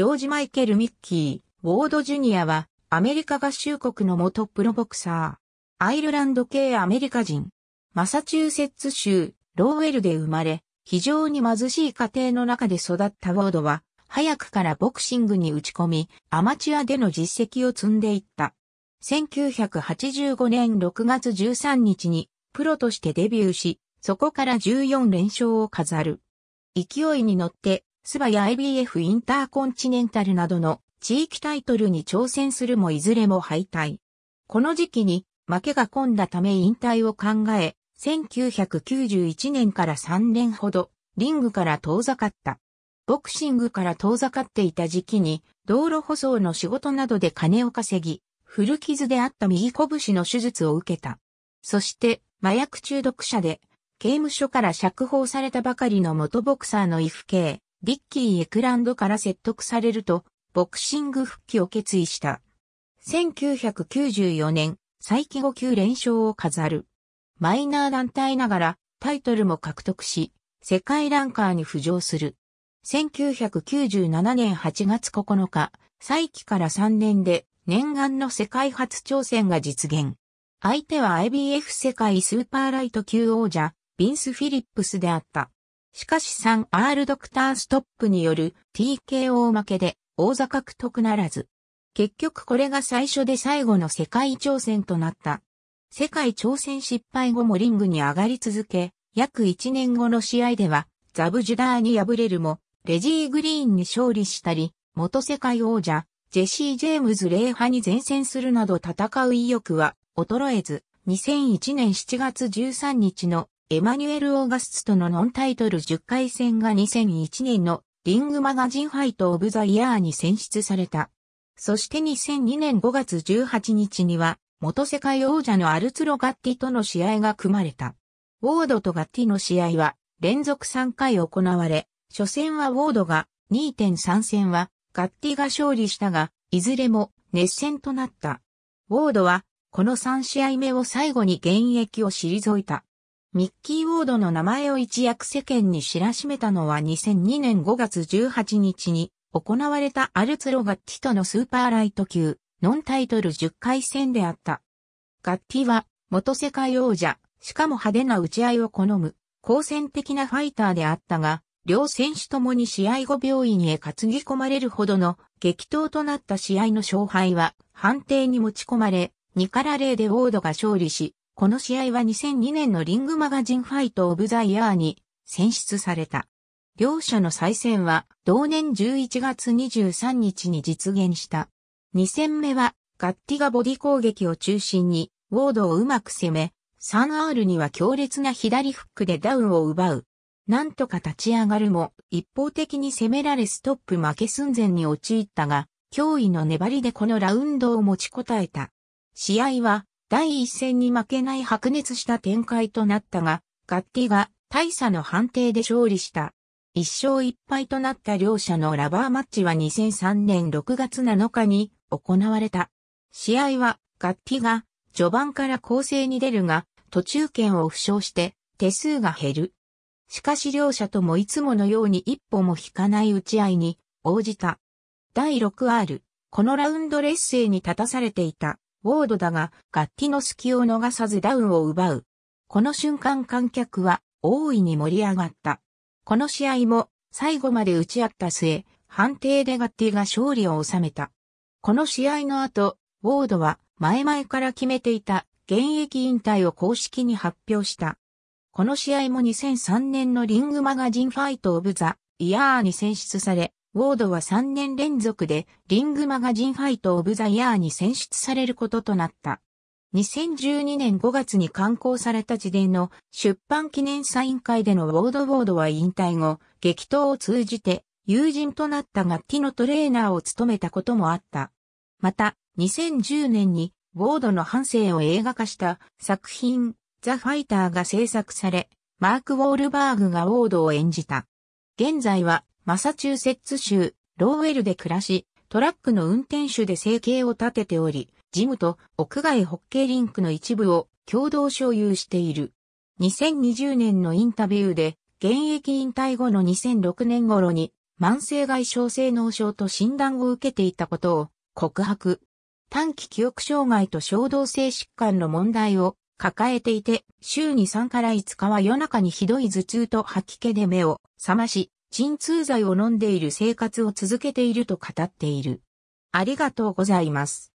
ジョージ・マイケル・ミッキー、ウォード・ジュニアは、アメリカ合衆国の元プロボクサー。アイルランド系アメリカ人。マサチューセッツ州、ローウェルで生まれ、非常に貧しい家庭の中で育ったウォードは、早くからボクシングに打ち込み、アマチュアでの実績を積んでいった。1985年6月13日に、プロとしてデビューし、そこから14連勝を飾る。勢いに乗って、スバや IBF インターコンチネンタルなどの地域タイトルに挑戦するもいずれも敗退。この時期に負けが込んだため引退を考え、1991年から3年ほどリングから遠ざかった。ボクシングから遠ざかっていた時期に道路舗装の仕事などで金を稼ぎ、古傷であった右拳の手術を受けた。そして麻薬中毒者で刑務所から釈放されたばかりの元ボクサーのイフケリッキー・エクランドから説得されると、ボクシング復帰を決意した。1994年、再起後級連勝を飾る。マイナー団体ながらタイトルも獲得し、世界ランカーに浮上する。1997年8月9日、再起から3年で念願の世界初挑戦が実現。相手は IBF 世界スーパーライト級王者、ビンス・フィリップスであった。しかし 3R ドクターストップによる TKO 負けで王座獲得ならず。結局これが最初で最後の世界挑戦となった。世界挑戦失敗後もリングに上がり続け、約1年後の試合ではザブジュダーに敗れるも、レジー・グリーンに勝利したり、元世界王者、ジェシー・ジェームズ・レイハに前線するなど戦う意欲は衰えず、2001年7月13日のエマニュエル・オーガスツとのノンタイトル10回戦が2001年のリングマガジンファイト・オブ・ザ・イヤーに選出された。そして2002年5月18日には、元世界王者のアルツロ・ガッティとの試合が組まれた。ウォードとガッティの試合は連続3回行われ、初戦はウォードが2.3戦はガッティが勝利したが、いずれも熱戦となった。ウォードはこの3試合目を最後に現役を退いた。ミッキー・ウォードの名前を一躍世間に知らしめたのは2002年5月18日に行われたアルツロ・ガッティとのスーパーライト級ノンタイトル10回戦であった。ガッティは元世界王者、しかも派手な打ち合いを好む、好戦的なファイターであったが、両選手ともに試合後病院へ担ぎ込まれるほどの激闘となった試合の勝敗は判定に持ち込まれ、2から0でウォードが勝利し、この試合は2002年のリングマガジンファイトオブザイヤーに選出された。両者の再戦は同年11月23日に実現した。2戦目はガッティがボディ攻撃を中心にウォードをうまく攻め、3R には強烈な左フックでダウンを奪う。なんとか立ち上がるも一方的に攻められストップ負け寸前に陥ったが、脅威の粘りでこのラウンドを持ちこたえた。試合は第一戦に負けない白熱した展開となったが、ガッティが大差の判定で勝利した。一勝一敗となった両者のラバーマッチは2003年6月7日に行われた。試合はガッティが序盤から攻勢に出るが途中堅を負傷して手数が減る。しかし両者ともいつものように一歩も引かない打ち合いに応じた。第 6R、このラウンド劣勢に立たされていたウォードだが、ガッティの隙を逃さずダウンを奪う。この瞬間観客は大いに盛り上がった。この試合も最後まで打ち合った末、判定でガッティが勝利を収めた。この試合の後、ウォードは前々から決めていた現役引退を公式に発表した。この試合も2003年のリングマガジンファイトオブザイヤーに選出され、ウォードは3年連続でリングマガジンファイトオブザイヤーに選出されることとなった。2012年5月に刊行された自伝の出版記念サイン会でのウォード・ウォードは引退後、激闘を通じて友人となった楽器のトレーナーを務めたこともあった。また、2010年にウォードの半生を映画化した作品ザ・ファイターが制作され、マーク・ウォールバーグがウォードを演じた。現在はマサチューセッツ州、ローウェルで暮らし、トラックの運転手で生計を立てており、ジムと屋外ホッケーリンクの一部を共同所有している。2020年のインタビューで、現役引退後の2006年頃に、慢性外傷性脳症と診断を受けていたことを告白。短期記憶障害と衝動性疾患の問題を抱えていて、週に3から5日は夜中にひどい頭痛と吐き気で目を覚まし、鎮痛剤を飲んでいる生活を続けていると語っている。ありがとうございます。